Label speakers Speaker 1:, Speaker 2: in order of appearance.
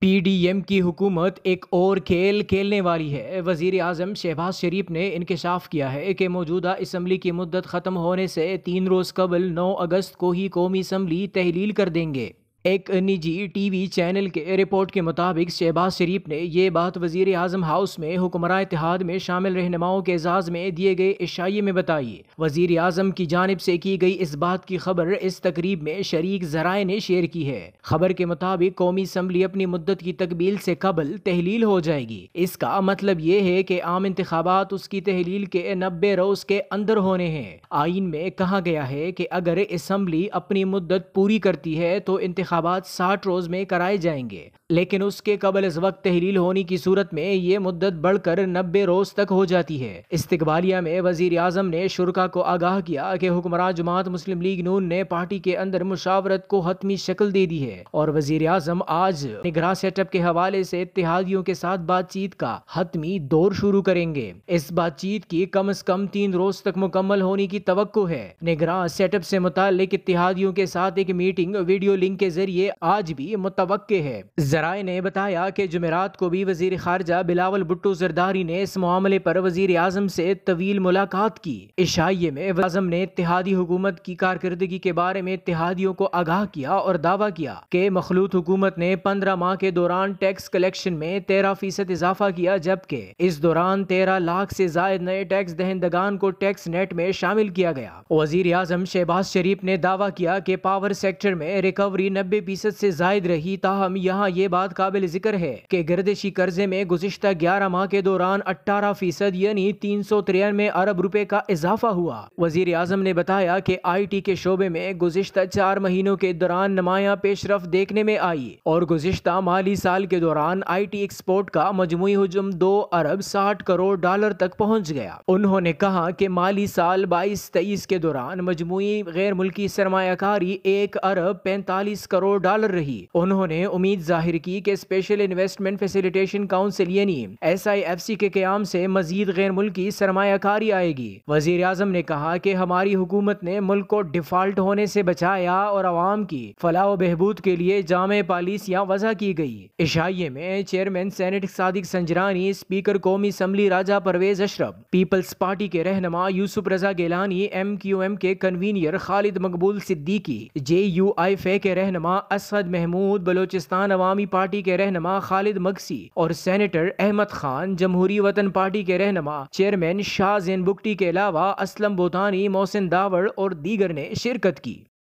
Speaker 1: P D M की हुकूमत एक और खेल खेलने वाली है वजीर अजम शहबाज शरीफ ने इनकशाफ किया है कि मौजूदा इसम्बली की मदत ख़त्म होने से तीन रोज़ कबल नौ अगस्त को ही कौमी इसम्बली तहलील कर देंगे एक निजी टीवी चैनल के रिपोर्ट के मुताबिक शहबाज शरीफ ने ये बात वजीर आजम हाउस में हुक्मरान इतिहाद में शामिल रहनुमाओं के एजाज़ में दिए गए इशाइये में बताई वजीर आजम की जानब से की गई इस बात की खबर इस तकरीब में शरीक जराए ने शेयर की है खबर के मुताबिक कौमी असम्बली अपनी मुद्दत की तकबील से कबल तहलील हो जाएगी इसका मतलब ये है कि आम इंतबात उसकी तहलील के नब्बे रोज के अंदर होने हैं आइन में कहा गया है कि अगर इसम्बली अपनी मुद्दत पूरी करती है तो इंतब इंतबात साठ रोज में कराए जाएंगे लेकिन उसके कबल इस वक्त तहरील होने की सूरत में ये मुद्दत बढ़कर नब्बे रोज तक हो जाती है इस्तबालिया में वजीर आजम ने शुरा को आगाह किया कि हुक्मरान जमात मुस्लिम लीग नून ने पार्टी के अंदर मुशावरत को हतमी शक्ल दे दी है और वजीर आजम आज निगरान सेटअप के हवाले से इतिहादियों के साथ बातचीत का हतमी दौर शुरू करेंगे इस बातचीत की कम अज कम तीन रोज तक मुकम्मल होने की तो है निगरान सेटअप से मुतल इतिहादियों के साथ एक मीटिंग वीडियो लिंक के जरिए आज भी मुतव है जराये ने बताया की जमेरात को भी वजीर खारजा बिलावल भुट्टो जरदारी ने इस मामले पर वजीर आजम से तवील मुलाकात की इशाइये में आजम ने इतिहादी हुकूमत की कारकर्दगी के बारे में इतिहादियों को आगाह किया और दावा किया के मखलूत हुकूमत ने पंद्रह माह के दौरान टैक्स कलेक्शन में तेरह फीसद इजाफा किया जबकि इस दौरान तेरह लाख से जायद नए टैक्स दहंदगान को टैक्स नेट में शामिल किया गया वजीर आजम शहबाज शरीफ ने दावा किया कि पावर सेक्टर में रिकवरी नब्बे नब्बे फीसद ऐसी जायद रही ताहम यहाँ ये बात काबिल जिक्र है की गर्दिशी कर्जे में गुजशत ग्यारह माह के दौरान अट्ठारह फीसद यानी तीन सौ तिरानवे अरब रुपए का इजाफा हुआ वजीर अजम ने बताया की आई टी के शोबे में गुजशत चार महीनों के दौरान नुमाया पेशरफ देखने में आई और गुजशत माली साल के दौरान आई टी एक्सपोर्ट का मजमू हजम दो अरब साठ करोड़ डॉलर तक पहुँच गया उन्होंने कहा की माली साल बाईस तेईस के दौरान मजमू गैर मुल्की सरमाकारी एक अरब पैंतालीस करोड़ करोड़ डॉलर रही उन्होंने उम्मीद जाहिर की कि स्पेशल इन्वेस्टमेंट फैसिलिटेशन काउंसिल यानी एस आई एफ सी के क्याम से मजीद गैर मुल्की सरमाकारी आएगी वजीर अजम ने कहा कि हमारी हुकूमत ने मुल्क को डिफॉल्ट होने से बचाया और आवाम की फलाह बहबूद के लिए जाम पॉलिसियाँ वजह की गई इशाइये में chairman senate Sadiq Sanjrani speaker कौमी assembly Raja Pervaiz Ashraf Peoples Party के रहनमा Yousuf Raza Gilani M Q M के convener Khalid Maqbool Siddiqui J U I F के रहनमा रहनमा असद महमूद बलोचिस्तान अवामी पार्टी के रहनमा खालिद मगसी और सैनिटर अहमद खान जमहूरी वतन पार्टी के रहनमा चेयरमैन शाह जैन बुकटी के अलावा असलम बोतानी मोहसिन दावड़ और दीगर ने शिरकत की